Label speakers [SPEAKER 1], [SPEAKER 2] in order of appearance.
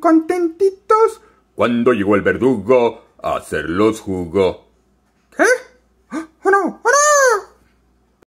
[SPEAKER 1] contentitos
[SPEAKER 2] cuando
[SPEAKER 3] llegó el verdugo a hacerlos jugo.